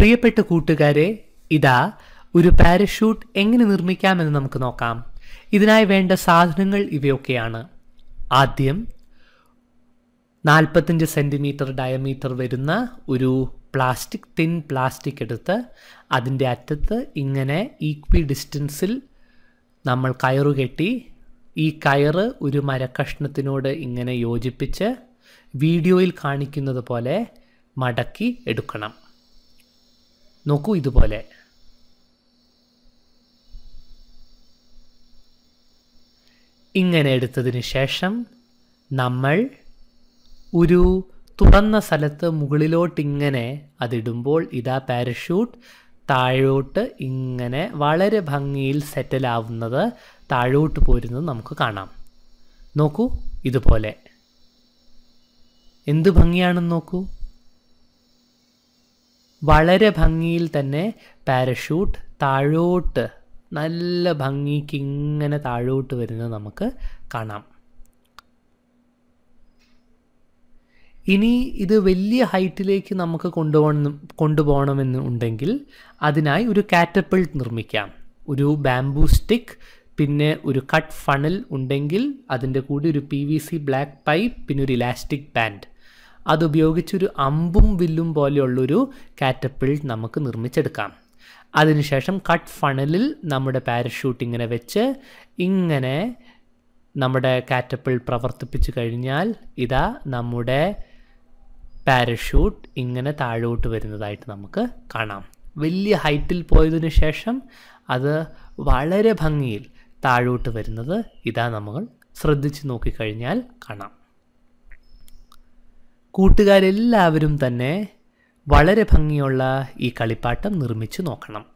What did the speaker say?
പ്രിയപ്പെട്ട കൂട്ടുകാരെ ഇതാ ഒരു പാരഷൂട്ട് എങ്ങനെ നിർമ്മിക്കാമെന്ന് നമുക്ക് നോക്കാം ഇതിനായി വേണ്ട സാധനങ്ങൾ ഇവയൊക്കെയാണ് ആദ്യം നാൽപ്പത്തഞ്ച് സെൻറ്റിമീറ്റർ ഡയമീറ്റർ വരുന്ന ഒരു പ്ലാസ്റ്റിക് തിൻ പ്ലാസ്റ്റിക് എടുത്ത് അതിൻ്റെ അറ്റത്ത് ഇങ്ങനെ ഈക്വി ഡിസ്റ്റൻസിൽ നമ്മൾ കയറ് കെട്ടി ഈ കയറ് ഒരു മരക്കഷ്ണത്തിനോട് ഇങ്ങനെ യോജിപ്പിച്ച് വീഡിയോയിൽ കാണിക്കുന്നത് പോലെ മടക്കി എടുക്കണം നോക്കൂ ഇതുപോലെ ഇങ്ങനെ എടുത്തതിന് ശേഷം നമ്മൾ ഒരു തുറന്ന സ്ഥലത്ത് മുകളിലോട്ടിങ്ങനെ അതിടുമ്പോൾ ഇതാ പാരഷൂട്ട് താഴോട്ട് ഇങ്ങനെ വളരെ ഭംഗിയിൽ സെറ്റിലാവുന്നത് താഴോട്ട് പോരുന്നത് നമുക്ക് കാണാം നോക്കൂ ഇതുപോലെ എന്ത് ഭംഗിയാണെന്ന് നോക്കൂ വളരെ ഭംഗിയിൽ തന്നെ പാരഷൂട്ട് താഴോട്ട് നല്ല ഭംഗിക്ക് ഇങ്ങനെ താഴോട്ട് വരുന്നത് നമുക്ക് കാണാം ഇനി ഇത് വലിയ ഹൈറ്റിലേക്ക് നമുക്ക് കൊണ്ടുപോകണം കൊണ്ടുപോകണമെന്ന് ഉണ്ടെങ്കിൽ അതിനായി ഒരു കാറ്റപ്പിൾട്ട് നിർമ്മിക്കാം ഒരു ബാംബൂ സ്റ്റിക്ക് പിന്നെ ഒരു കട്ട് ഫണൽ ഉണ്ടെങ്കിൽ അതിൻ്റെ കൂടെ ഒരു P V C black pipe പിന്നെ ഒരു ഇലാസ്റ്റിക് ബാൻഡ് അതുപയോഗിച്ചൊരു അമ്പും വില്ലും പോലെയുള്ളൊരു കാറ്റപ്പിൾട്ട് നമുക്ക് നിർമ്മിച്ചെടുക്കാം അതിനുശേഷം കട്ട് ഫണലിൽ നമ്മുടെ പാരഷൂട്ട് ഇങ്ങനെ വെച്ച് ഇങ്ങനെ നമ്മുടെ കാറ്റപ്പിൾ പ്രവർത്തിപ്പിച്ചു കഴിഞ്ഞാൽ ഇതാ നമ്മുടെ പാരഷൂട്ട് ഇങ്ങനെ താഴോട്ട് വരുന്നതായിട്ട് നമുക്ക് കാണാം വലിയ ഹൈറ്റിൽ പോയതിനു ശേഷം അത് വളരെ ഭംഗിയിൽ താഴോട്ട് വരുന്നത് ഇതാ നമ്മൾ ശ്രദ്ധിച്ച് നോക്കിക്കഴിഞ്ഞാൽ കാണാം കൂട്ടുകാരെല്ലാവരും തന്നെ വളരെ ഭംഗിയുള്ള ഈ കളിപ്പാട്ടം നിർമ്മിച്ചു നോക്കണം